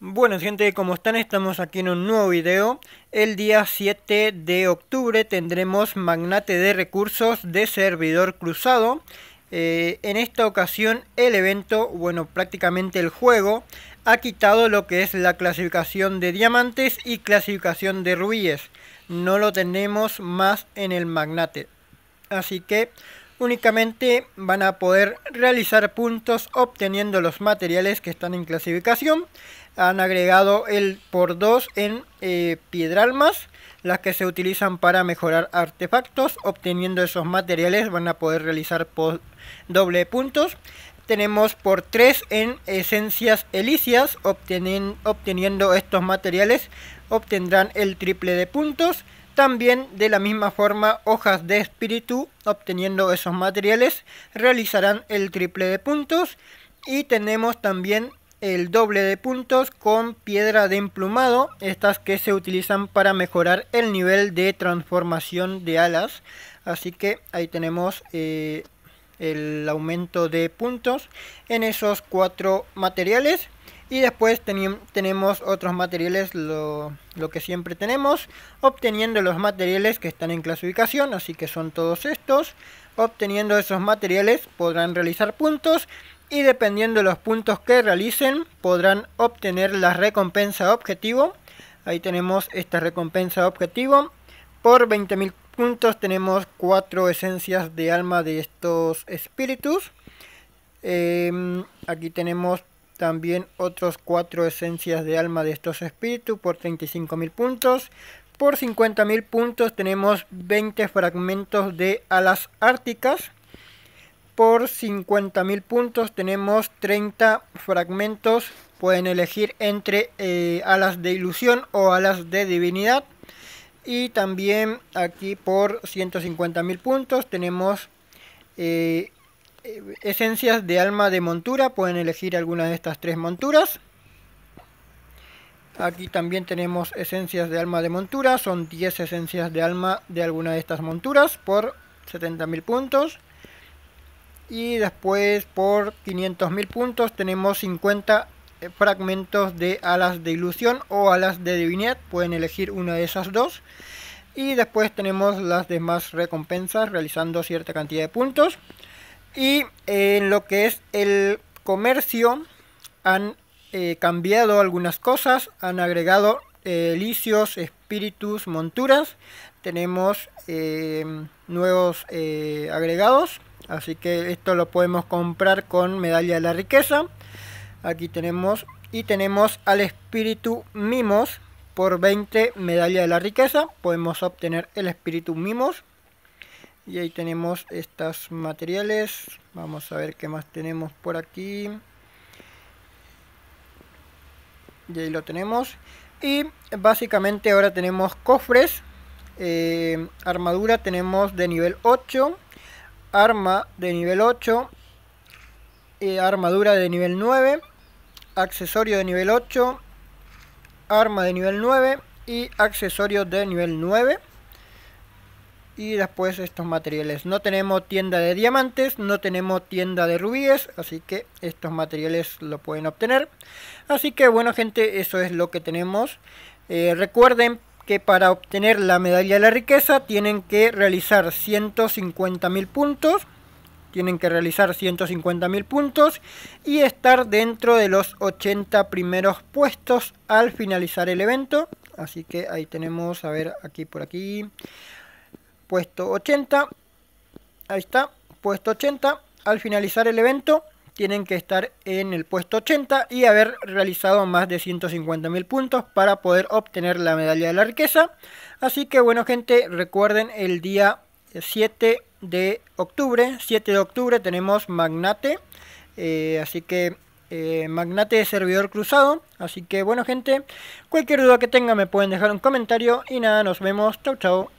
Bueno gente, como están? Estamos aquí en un nuevo video. El día 7 de octubre tendremos magnate de recursos de servidor cruzado. Eh, en esta ocasión el evento, bueno prácticamente el juego, ha quitado lo que es la clasificación de diamantes y clasificación de rubíes. No lo tenemos más en el magnate. Así que únicamente van a poder realizar puntos obteniendo los materiales que están en clasificación. Han agregado el por 2 en eh, piedralmas, las que se utilizan para mejorar artefactos. Obteniendo esos materiales van a poder realizar por doble puntos. Tenemos por 3 en esencias elíseas, obteniendo estos materiales obtendrán el triple de puntos también de la misma forma hojas de espíritu, obteniendo esos materiales, realizarán el triple de puntos y tenemos también el doble de puntos con piedra de emplumado, estas que se utilizan para mejorar el nivel de transformación de alas. Así que ahí tenemos eh, el aumento de puntos en esos cuatro materiales. Y después tenemos otros materiales, lo, que siempre tenemos, obteniendo los materiales que están en clasificación, así que son todos estos. Obteniendo esos materiales podrán realizar puntos y dependiendo de los puntos que realicen podrán obtener la recompensa objetivo. Ahí tenemos esta recompensa objetivo. Por 20.000 puntos tenemos cuatro esencias de alma de estos espíritus. Em, aquí tenemos también otros cuatro esencias de alma de estos espíritus por 35.000 puntos. Por 50.000 puntos tenemos 20 fragmentos de alas árticas. Por 50.000 puntos tenemos 30 fragmentos. Pueden elegir entre eh, alas de ilusión o alas de divinidad. Y también aquí por 150.000 puntos tenemos eh, eh, esencias de alma de montura, pueden elegir alguna de estas tres monturas. Aquí también tenemos esencias de alma de montura, son 10 esencias de alma de alguna de estas monturas por 70.000 puntos. Y después por 500.000 puntos tenemos 50 eh, fragmentos de alas de ilusión o alas de divinidad, pueden elegir una de esas dos. Y después tenemos las demás recompensas realizando cierta cantidad de puntos. Y eh, en lo que es el comercio han eh, cambiado algunas cosas, han agregado eh, licios, espíritus, monturas. Tenemos nuevos agregados, así que esto lo podemos comprar con medalla de la riqueza. Aquí tenemos y tenemos al espíritu mimos por 20 medalla de la riqueza. Podemos obtener el espíritu mimos y ahí tenemos estos materiales vamos a ver qué más tenemos por aquí y ahí lo tenemos y básicamente ahora tenemos cofres eh, armadura tenemos de nivel 8 arma de nivel 8 eh, armadura de nivel 9 accesorio de nivel 8 arma de nivel 9 y accesorio de nivel 9 y después estos materiales. No tenemos tienda de diamantes, no tenemos tienda de rubíes, así que estos materiales lo pueden obtener. Así que bueno gente, eso es lo que tenemos. Eh, recuerden que para obtener la medalla de la riqueza tienen que realizar 150.000 puntos. Tienen que realizar 150.000 puntos y estar dentro de los 80 primeros puestos al finalizar el evento. Así que ahí tenemos, a ver, aquí por aquí puesto 80, ahí está, puesto 80. Al finalizar el evento tienen que estar en el puesto 80 y haber realizado más de 150.000 puntos para poder obtener la medalla de la riqueza. Así que bueno gente, recuerden el día 7 de octubre, 7 de octubre tenemos Magnate, eh, así que eh, Magnate de servidor cruzado. Así que bueno gente, cualquier duda que tengan me pueden dejar un comentario y nada, nos vemos, chau chau.